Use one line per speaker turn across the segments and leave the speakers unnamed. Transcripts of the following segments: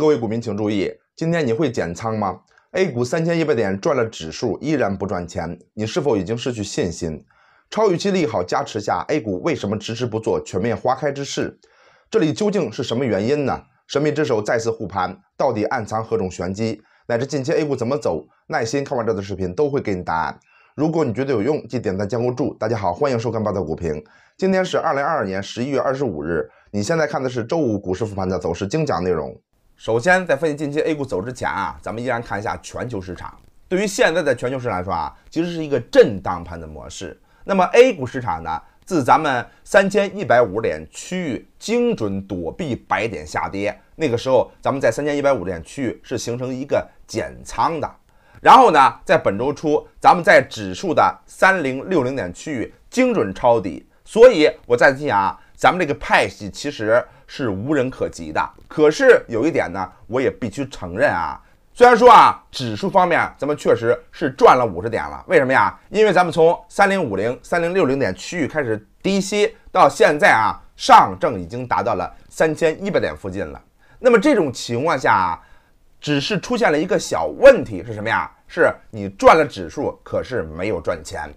各位股民请注意，今天你会减仓吗？A 股三千一百点赚了指数，依然不赚钱，你是否已经失去信心？超预期利好加持下，A 股为什么迟迟不做全面花开之势？这里究竟是什么原因呢？神秘之手再次护盘，到底暗藏何种玄机？乃至近期 A 股怎么走？耐心看完这段视频，都会给你答案。如果你觉得有用，记点赞、加关注。大家好，欢迎收看八道股评。今天是二零二二年十一月二十五日，你现在看的是周五股市复盘的走势精讲内容。首先，在分析近期 A 股走之前啊，咱们依然看一下全球市场。对于现在的全球市场来说啊，其实是一个震荡盘的模式。那么 A 股市场呢，自咱们三千一百五十点区域精准躲避百点下跌，那个时候咱们在三千一百五十点区域是形成一个减仓的。然后呢，在本周初，咱们在指数的三零六零点区域精准抄底。所以，我再次提醒啊。咱们这个派系其实是无人可及的，可是有一点呢，我也必须承认啊。虽然说啊，指数方面咱们确实是赚了五十点了，为什么呀？因为咱们从三零五零、三零六零点区域开始低吸，到现在啊，上证已经达到了三千一百点附近了。那么这种情况下，啊，只是出现了一个小问题是什么呀？是你赚了指数，可是没有赚钱。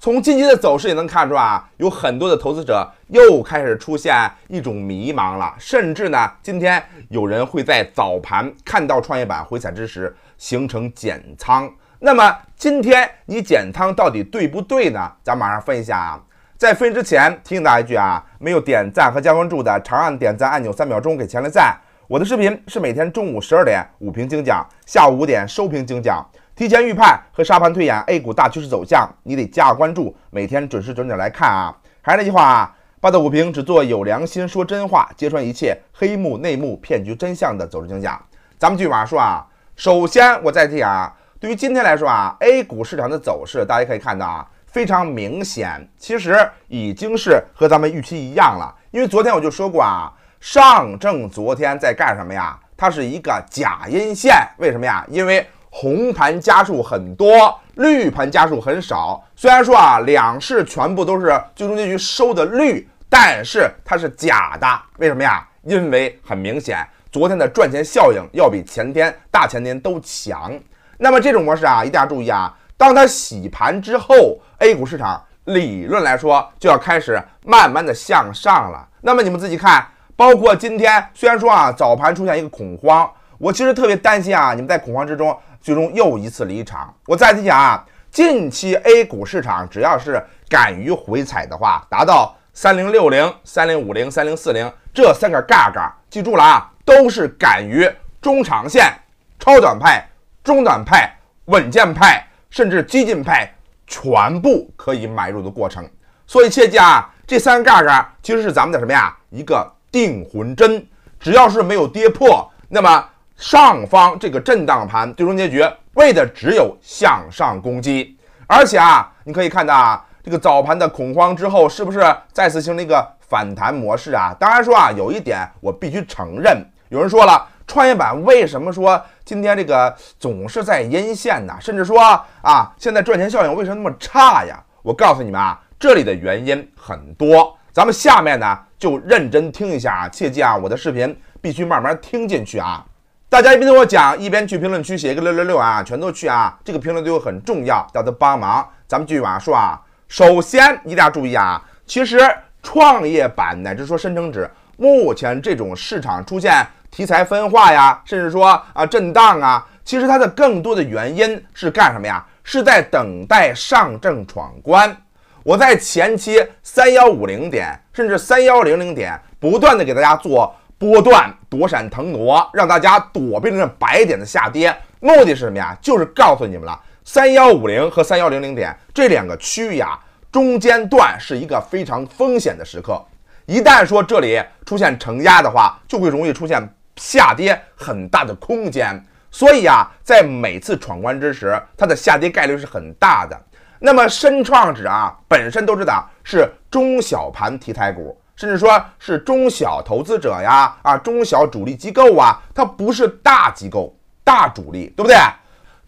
从近期的走势也能看出啊，有很多的投资者又开始出现一种迷茫了，甚至呢，今天有人会在早盘看到创业板回踩之时形成减仓。那么今天你减仓到底对不对呢？咱马上分析一下啊。在分析之前提醒大家一句啊，没有点赞和加关注的，长按点赞按钮三秒钟给钱来赞。我的视频是每天中午十二点午评精讲，下午五点收评精讲。提前预判和沙盘推演 A 股大趋势走向，你得加个关注，每天准时准点来看啊！还是那句话啊，八道股评只做有良心、说真话、揭穿一切黑幕、内幕、骗局真相的走势竞价。咱们继续往下说啊，首先我再提啊，对于今天来说啊，A 股市场的走势，大家可以看到啊，非常明显，其实已经是和咱们预期一样了。因为昨天我就说过啊，上证昨天在干什么呀？它是一个假阴线，为什么呀？因为红盘家数很多，绿盘家数很少。虽然说啊，两市全部都是最终结局收的绿，但是它是假的。为什么呀？因为很明显，昨天的赚钱效应要比前天、大前天都强。那么这种模式啊，一定要注意啊。当它洗盘之后，A 股市场理论来说就要开始慢慢的向上了。那么你们自己看，包括今天，虽然说啊，早盘出现一个恐慌，我其实特别担心啊，你们在恐慌之中。最终又一次离场。我再次讲啊，近期 A 股市场只要是敢于回踩的话，达到三零六零、三零五零、三零四零这三个嘎嘎，记住了啊，都是敢于中长线、超短派、中短派、稳健派，甚至激进派全部可以买入的过程。所以切记啊，这三个嘎嘎其实是咱们的什么呀？一个定魂针，只要是没有跌破，那么。上方这个震荡盘最终结局为的只有向上攻击，而且啊，你可以看到啊，这个早盘的恐慌之后，是不是再次形成一个反弹模式啊？当然说啊，有一点我必须承认，有人说了，创业板为什么说今天这个总是在阴线呢？甚至说啊，现在赚钱效应为什么那么差呀？我告诉你们啊，这里的原因很多，咱们下面呢就认真听一下啊，切记啊，我的视频必须慢慢听进去啊。大家一边听我讲，一边去评论区写一个六六六啊，全都去啊！这个评论对我很重要，叫他帮忙。咱们继续往下说啊。首先，一定要注意啊，其实创业板乃至说深成指，目前这种市场出现题材分化呀，甚至说啊震荡啊，其实它的更多的原因是干什么呀？是在等待上证闯关。我在前期三幺五零点，甚至三幺零零点，不断的给大家做。波段躲闪腾挪，让大家躲避那白点的下跌，目的是什么呀？就是告诉你们了，三幺五零和三幺零零点这两个区域呀，中间段是一个非常风险的时刻。一旦说这里出现承压的话，就会容易出现下跌很大的空间。所以啊，在每次闯关之时，它的下跌概率是很大的。那么深创指啊，本身都知道是中小盘题材股。甚至说是中小投资者呀，啊，中小主力机构啊，它不是大机构、大主力，对不对？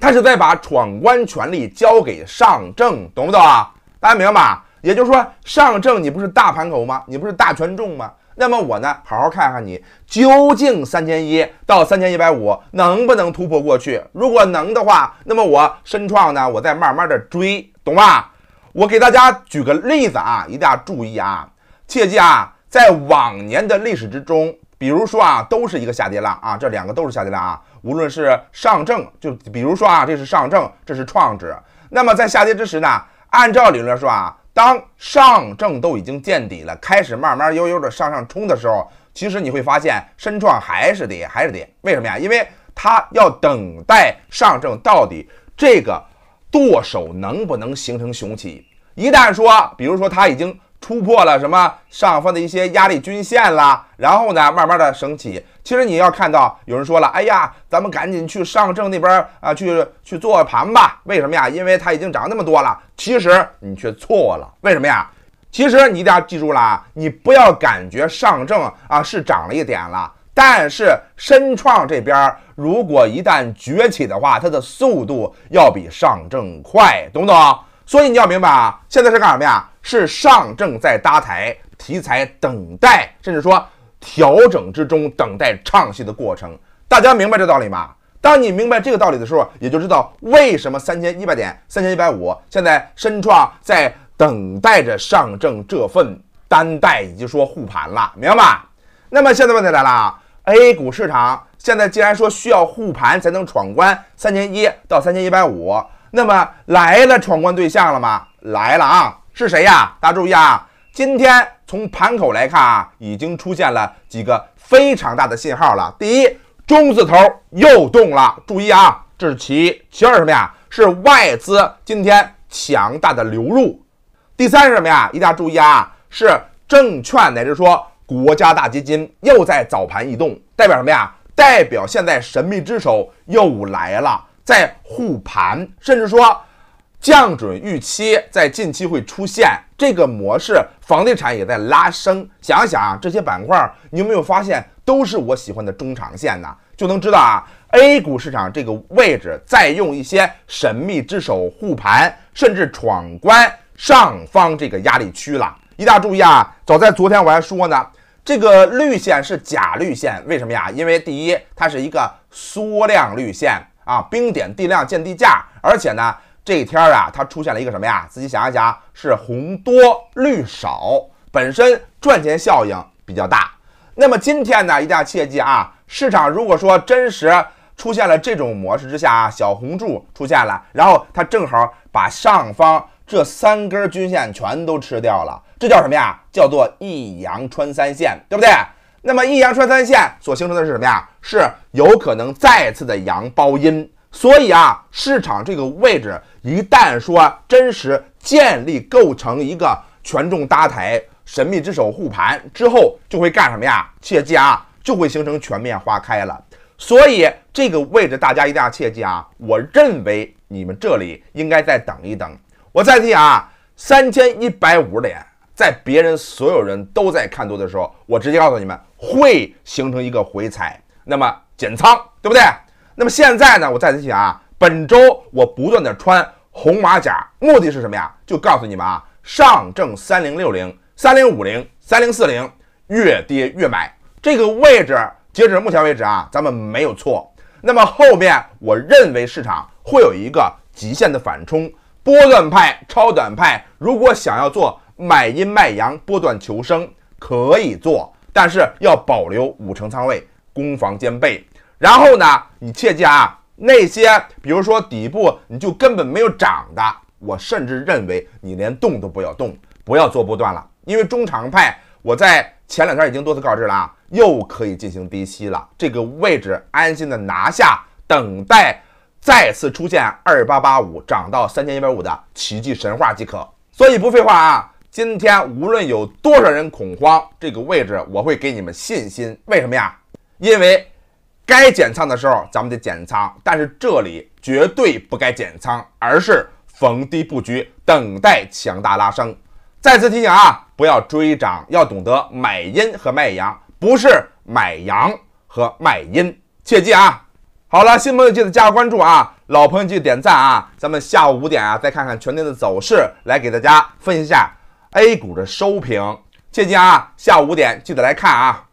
它是在把闯关权利交给上证，懂不懂啊？大家明白吧？也就是说，上证你不是大盘口吗？你不是大权重吗？那么我呢，好好看看你究竟三千一到三千一百五能不能突破过去？如果能的话，那么我深创呢，我再慢慢的追，懂吧？我给大家举个例子啊，一定要注意啊。切记啊，在往年的历史之中，比如说啊，都是一个下跌浪啊，这两个都是下跌浪啊。无论是上证，就比如说啊，这是上证，这是创指。那么在下跌之时呢，按照理论来说啊，当上证都已经见底了，开始慢慢悠悠的向上冲的时候，其实你会发现深创还是跌，还是跌。为什么呀？因为它要等待上证到底这个剁手能不能形成雄起。一旦说，比如说它已经。突破了什么上方的一些压力均线啦，然后呢，慢慢的升起。其实你要看到，有人说了，哎呀，咱们赶紧去上证那边啊，去去做盘吧。为什么呀？因为它已经涨那么多了。其实你却错了。为什么呀？其实你一定要记住啦，你不要感觉上证啊是涨了一点了，但是深创这边如果一旦崛起的话，它的速度要比上证快，懂不懂？所以你要明白啊，现在是干什么呀？是上证在搭台，题材等待，甚至说调整之中等待唱戏的过程。大家明白这道理吗？当你明白这个道理的时候，也就知道为什么三千一百点、三千一百五现在深创在等待着上证这份担待，以及说护盘了，明白吧？那么现在问题来了，A 股市场现在既然说需要护盘才能闯关三千一到三千一百五，那么来了闯关对象了吗？来了啊！是谁呀？大家注意啊！今天从盘口来看啊，已经出现了几个非常大的信号了。第一，中字头又动了，注意啊，这是其一。其二什么呀？是外资今天强大的流入。第三是什么呀？一大家注意啊，是证券乃至说国家大基金又在早盘移动，代表什么呀？代表现在神秘之手又来了，在护盘，甚至说。降准预期在近期会出现这个模式，房地产也在拉升。想一想啊，这些板块你有没有发现都是我喜欢的中长线呢？就能知道啊，A 股市场这个位置在用一些神秘之手护盘，甚至闯关上方这个压力区了。一大注意啊，早在昨天我还说呢，这个绿线是假绿线，为什么呀？因为第一，它是一个缩量绿线啊，冰点地量见地价，而且呢。这天儿啊，它出现了一个什么呀？自己想一想，是红多绿少，本身赚钱效应比较大。那么今天呢，一定要切记啊，市场如果说真实出现了这种模式之下啊，小红柱出现了，然后它正好把上方这三根均线全都吃掉了，这叫什么呀？叫做一阳穿三线，对不对？那么一阳穿三线所形成的是什么呀？是有可能再次的阳包阴。所以啊，市场这个位置一旦说真实建立构成一个权重搭台，神秘之手护盘之后，就会干什么呀？切记啊，就会形成全面花开了。所以这个位置大家一定要切记啊！我认为你们这里应该再等一等。我再提啊，三千一百五十点，在别人所有人都在看多的时候，我直接告诉你们，会形成一个回踩，那么减仓，对不对？那么现在呢？我再次醒啊，本周我不断的穿红马甲，目的是什么呀？就告诉你们啊，上证三零六零、三零五零、三零四零越跌越买，这个位置截止目前为止啊，咱们没有错。那么后面我认为市场会有一个极限的反冲，波段派、超短派如果想要做买阴卖阳波段求生可以做，但是要保留五成仓位，攻防兼备。然后呢？你切记啊，那些比如说底部你就根本没有涨的，我甚至认为你连动都不要动，不要做波段了，因为中长派，我在前两天已经多次告知了啊，又可以进行低吸了，这个位置安心的拿下，等待再次出现二八八五涨到三千一百五的奇迹神话即可。所以不废话啊，今天无论有多少人恐慌，这个位置我会给你们信心。为什么呀？因为。该减仓的时候，咱们得减仓，但是这里绝对不该减仓，而是逢低布局，等待强大拉升。再次提醒啊，不要追涨，要懂得买阴和卖阳，不是买阳和卖阴。切记啊！好了，新朋友记得加个关注啊，老朋友记得点赞啊。咱们下午五点啊，再看看全天的走势，来给大家分析一下 A 股的收评。切记啊，下午五点记得来看啊。